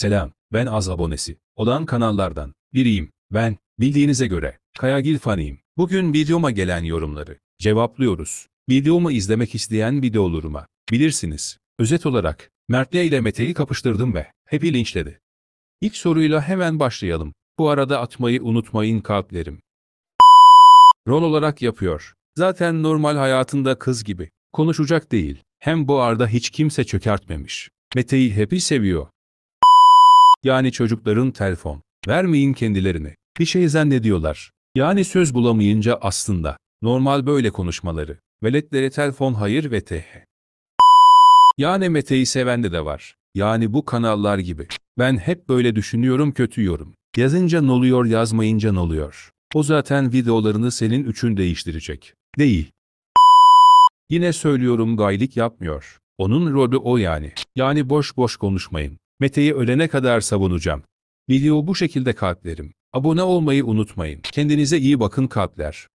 Selam, ben az abonesi olan kanallardan biriyim. Ben, bildiğinize göre, Kayagil fanıyım. Bugün videoma gelen yorumları cevaplıyoruz. Videomu izlemek isteyen videolarıma bilirsiniz. Özet olarak, Mert'le ile Mete'yi kapıştırdım ve hepi linçledi. İlk soruyla hemen başlayalım. Bu arada atmayı unutmayın kalplerim. Rol olarak yapıyor. Zaten normal hayatında kız gibi. Konuşacak değil. Hem bu arada hiç kimse çökertmemiş. Mete'yi hepi seviyor. Yani çocukların telefon. Vermeyin kendilerini. Bir şey zannediyorlar. Yani söz bulamayınca aslında. Normal böyle konuşmaları. Veletlere telefon hayır ve tehe. Yani Mete'yi sevende de var. Yani bu kanallar gibi. Ben hep böyle düşünüyorum kötü yorum. Yazınca ne oluyor yazmayınca ne oluyor. O zaten videolarını senin üçün değiştirecek. Değil. Yine söylüyorum gaylik yapmıyor. Onun rolü o yani. Yani boş boş konuşmayın. Mete'yi ölene kadar savunacağım. Video bu şekilde kalplerim. Abone olmayı unutmayın. Kendinize iyi bakın kalpler.